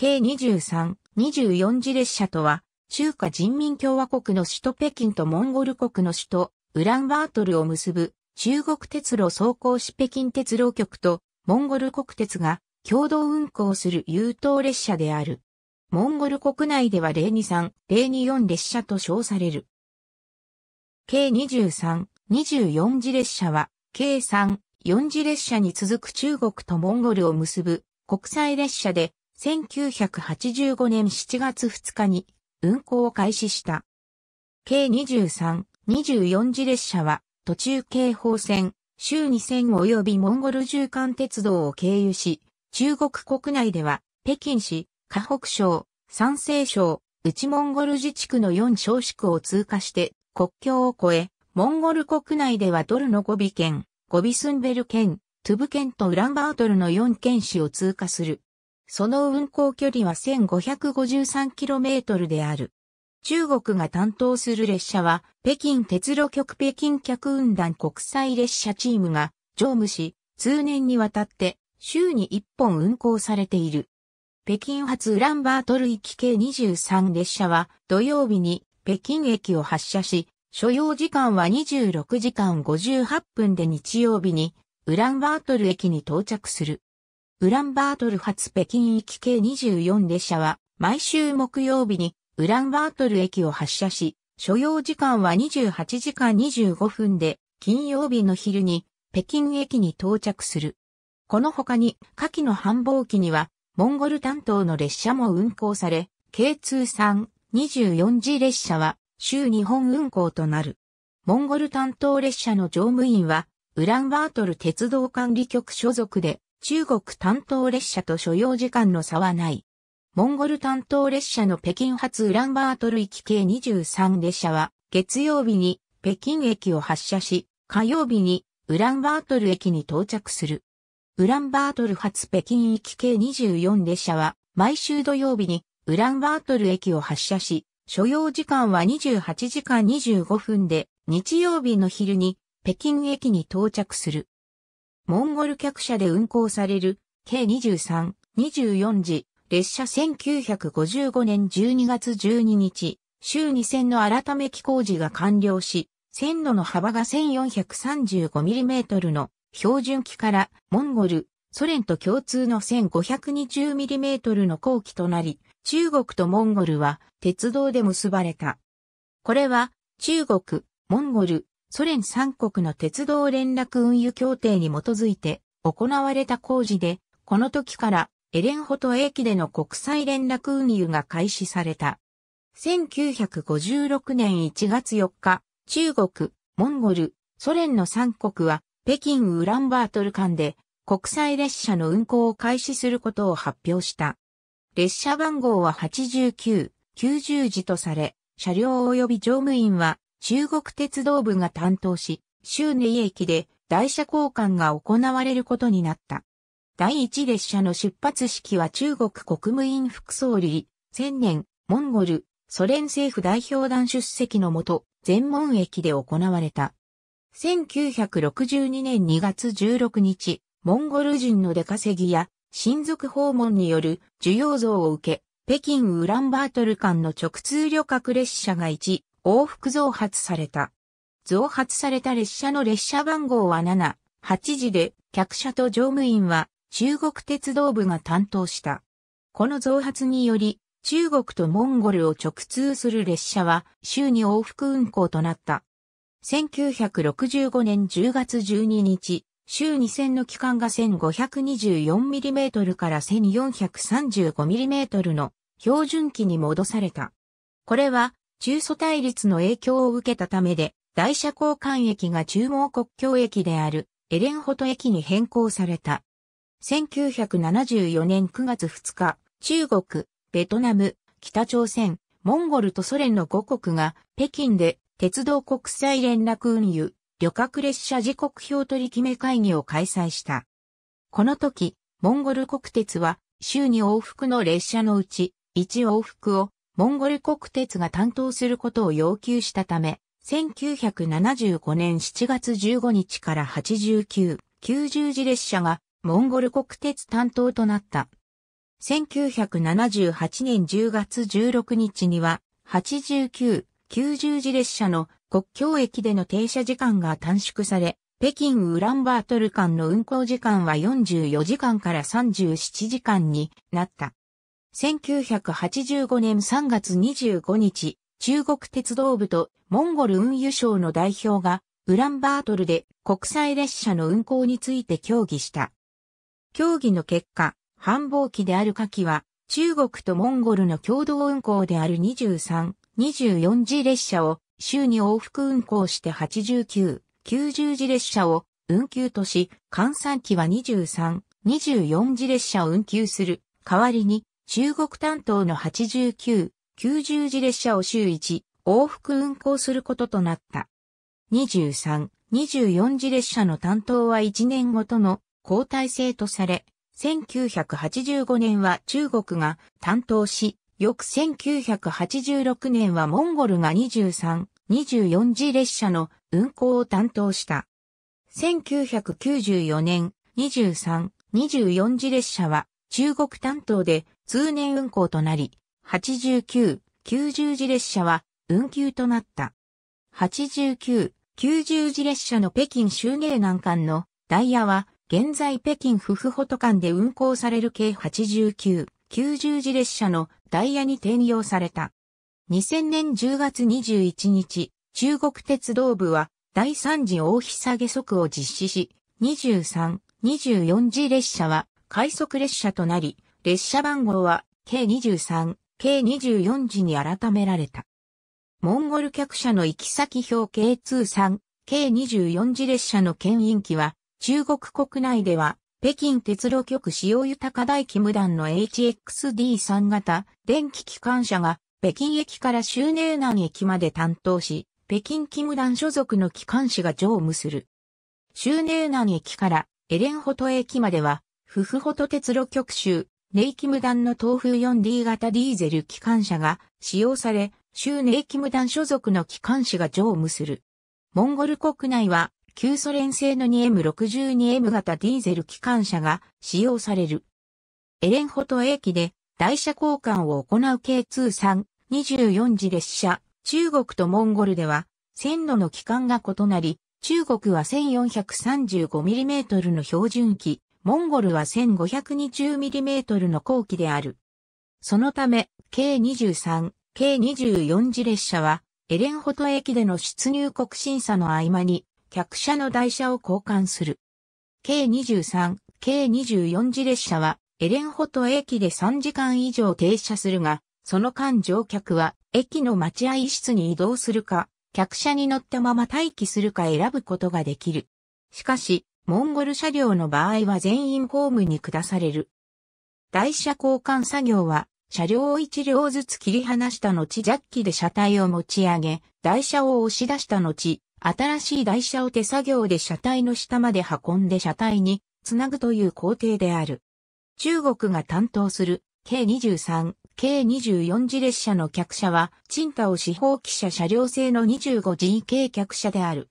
計23、24次列車とは、中華人民共和国の首都北京とモンゴル国の首都ウランバートルを結ぶ中国鉄路走行市北京鉄路局とモンゴル国鉄が共同運行する優等列車である。モンゴル国内では023、024列車と称される。計23、24次列車は、計3、4次列車に続く中国とモンゴルを結ぶ国際列車で1985年7月2日に運行を開始した。計23、24次列車は途中警報線、週2000及びモンゴル縦貫鉄道を経由し、中国国内では北京市、河北省、山西省、内モンゴル自治区の4小市区を通過して国境を越え、モンゴル国内ではドルのゴビ県、ゴビスンベル県、トゥブ県とウランバートルの4県市を通過する。その運行距離は 1553km である。中国が担当する列車は、北京鉄路局北京客運団国際列車チームが乗務し、通年にわたって週に1本運行されている。北京発ウランバートル行き計23列車は土曜日に北京駅を発車し、所要時間は26時間58分で日曜日にウランバートル駅に到着する。ウランバートル発北京行き計24列車は、毎週木曜日に、ウランバートル駅を発車し、所要時間は28時間25分で、金曜日の昼に、北京駅に到着する。この他に、夏季の繁忙期には、モンゴル担当の列車も運行され、K23-24 次列車は、週日本運行となる。モンゴル担当列車の乗務員は、ウランバートル鉄道管理局所属で、中国担当列車と所要時間の差はない。モンゴル担当列車の北京発ウランバートル行き計23列車は月曜日に北京駅を発車し、火曜日にウランバートル駅に到着する。ウランバートル発北京行き計24列車は毎週土曜日にウランバートル駅を発車し、所要時間は28時間25分で日曜日の昼に北京駅に到着する。モンゴル客車で運行される、計23、24時、列車1955年12月12日、週2 0の改め機工事が完了し、線路の幅が 1435mm の標準機からモンゴル、ソ連と共通の 1520mm の後期となり、中国とモンゴルは鉄道で結ばれた。これは中国、モンゴル、ソ連三国の鉄道連絡運輸協定に基づいて行われた工事で、この時からエレンホト駅での国際連絡運輸が開始された。1956年1月4日、中国、モンゴル、ソ連の三国は北京ウランバートル間で国際列車の運行を開始することを発表した。列車番号は89、90時とされ、車両及び乗務員は中国鉄道部が担当し、周寧駅で台車交換が行われることになった。第一列車の出発式は中国国務院副総理、千年、モンゴル、ソ連政府代表団出席のもと、全門駅で行われた。1962年2月16日、モンゴル人の出稼ぎや親族訪問による需要増を受け、北京ウランバートル間の直通旅客列車が1、往復増発された。増発された列車の列車番号は7、8時で、客車と乗務員は中国鉄道部が担当した。この増発により、中国とモンゴルを直通する列車は週に往復運行となった。1965年10月12日、週2線の期間が 1524mm から 1435mm の標準機に戻された。これは中祖対立の影響を受けたためで、大車交換駅が中央国境駅であるエレンホト駅に変更された。1974年9月2日、中国、ベトナム、北朝鮮、モンゴルとソ連の5国が北京で鉄道国際連絡運輸、旅客列車時刻表取り決め会議を開催した。この時、モンゴル国鉄は週に往復の列車のうち1往復をモンゴル国鉄が担当することを要求したため、1975年7月15日から89、90時列車がモンゴル国鉄担当となった。1978年10月16日には、89、90時列車の国境駅での停車時間が短縮され、北京ウランバートル間の運行時間は44時間から37時間になった。1985年3月25日、中国鉄道部とモンゴル運輸省の代表がウランバートルで国際列車の運行について協議した。協議の結果、繁忙期である夏季は中国とモンゴルの共同運行である23、24次列車を週に往復運行して89、90次列車を運休とし、換算期は23、24次列車を運休する代わりに中国担当の89、90次列車を週1、往復運行することとなった。23、24次列車の担当は1年ごとの交代制とされ、1985年は中国が担当し、翌1986年はモンゴルが23、24次列車の運行を担当した。1994年23、24次列車は中国担当で通年運行となり、89、90次列車は運休となった。89、90次列車の北京周芸南間のダイヤは、現在北京夫婦ホト間で運行される計89、90次列車のダイヤに転用された。2000年10月21日、中国鉄道部は第3次大日下げ速を実施し、23、24次列車は快速列車となり、列車番号は、計23、計24時に改められた。モンゴル客車の行き先表計通3、計24時列車の牽引機は、中国国内では、北京鉄路局使用豊大機無断の HXD3 型電気機関車が北京駅から周寧南駅まで担当し、北京機無断所属の機関士が乗務する。周寧南駅からエレンホト駅までは、フフホト鉄路局州ネイキム弾の東風 4D 型ディーゼル機関車が使用され、州ネイキム弾所属の機関士が乗務する。モンゴル国内は、旧ソ連製の 2M62M 型ディーゼル機関車が使用される。エレンホト駅で台車交換を行う K23、24次列車、中国とモンゴルでは、線路の機関が異なり、中国は 1435mm の標準機、モンゴルは 1520mm の後期である。そのため、K23、K24 次列車は、エレンホト駅での出入国審査の合間に、客車の台車を交換する。K23、K24 次列車は、エレンホト駅で3時間以上停車するが、その間乗客は、駅の待合室に移動するか、客車に乗ったまま待機するか選ぶことができる。しかし、モンゴル車両の場合は全員ホームに下される。台車交換作業は、車両を一両ずつ切り離した後ジャッキで車体を持ち上げ、台車を押し出した後、新しい台車を手作業で車体の下まで運んで車体につなぐという工程である。中国が担当する K23、K24 次列車の客車は、賃貸を四方汽車車両製の 25G k 客車である。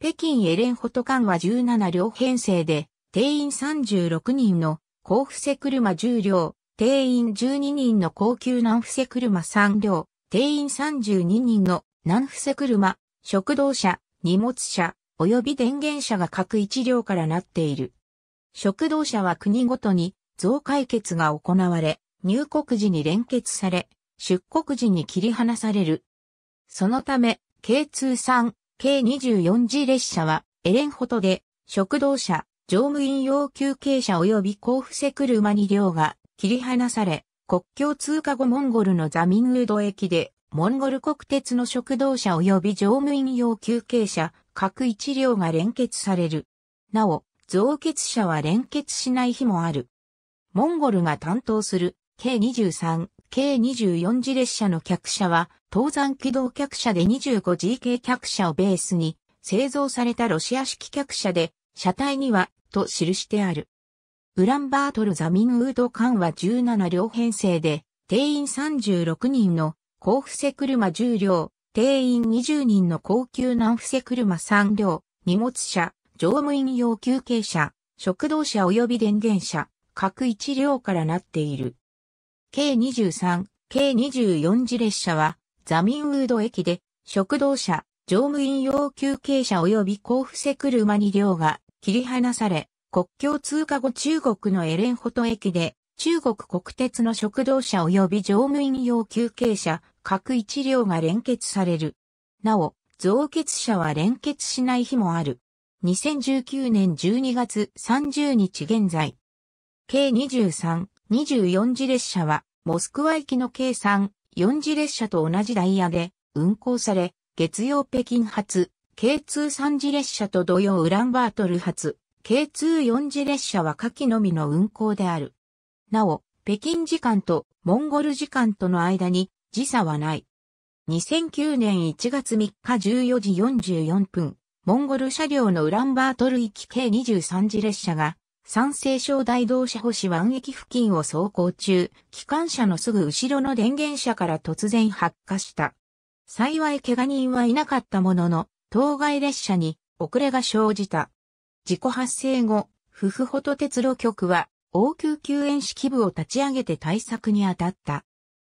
北京エレンホトンは17両編成で、定員36人の高伏せ車10両、定員12人の高級南伏せ車3両、定員32人の南伏せ車、食堂車、荷物車、及び電源車が各1両からなっている。食堂車は国ごとに増解決が行われ、入国時に連結され、出国時に切り離される。そのため、K23 計24次列車は、エレンホトで、食堂車、乗務員用休憩車及び甲府セ車に両が切り離され、国境通過後モンゴルのザミンウド駅で、モンゴル国鉄の食堂車及び乗務員用休憩車、各1両が連結される。なお、増結車は連結しない日もある。モンゴルが担当する、計23計24次列車の客車は、登山軌道客車で 25G 系客車をベースに、製造されたロシア式客車で、車体には、と記してある。ウランバートルザミンウード間は17両編成で、定員36人の高伏せ車10両、定員20人の高級南伏せ車3両、荷物車、乗務員用休憩車、食堂車及び電源車、各1両からなっている。K23、K24 次列車は、ザミンウード駅で、食堂車、乗務員用休憩車及び交付せ車に両が切り離され、国境通過後中国のエレンホト駅で、中国国鉄の食堂車及び乗務員用休憩車、各1両が連結される。なお、増結車は連結しない日もある。2019年12月30日現在。K23、24次列車は、モスクワ行きの計3、4次列車と同じダイヤで運行され、月曜北京発、K23 次列車と同様ウランバートル発、K24 次列車は下記のみの運行である。なお、北京時間とモンゴル時間との間に時差はない。2009年1月3日14時44分、モンゴル車両のウランバートル行き k 23次列車が山西省大同社保守湾駅付近を走行中、機関車のすぐ後ろの電源車から突然発火した。幸い怪我人はいなかったものの、当該列車に遅れが生じた。事故発生後、ふふほと鉄路局は、応急救援式部を立ち上げて対策に当たった。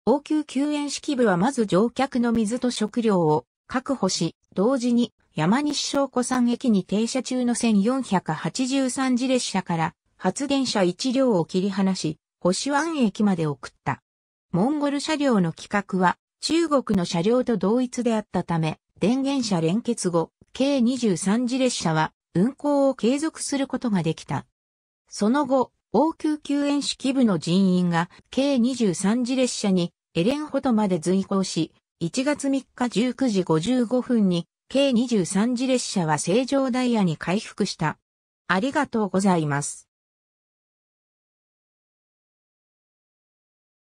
応急救援式部はまず乗客の水と食料を確保し、同時に山西省子山駅に停車中の1483次列車から発電車1両を切り離し、星湾駅まで送った。モンゴル車両の規格は中国の車両と同一であったため、電源車連結後、計23次列車は運行を継続することができた。その後、応急救援式部の人員が計23次列車にエレンホトまで随行し、1月3日19時55分に計23次列車は正常ダイヤに回復した。ありがとうございます。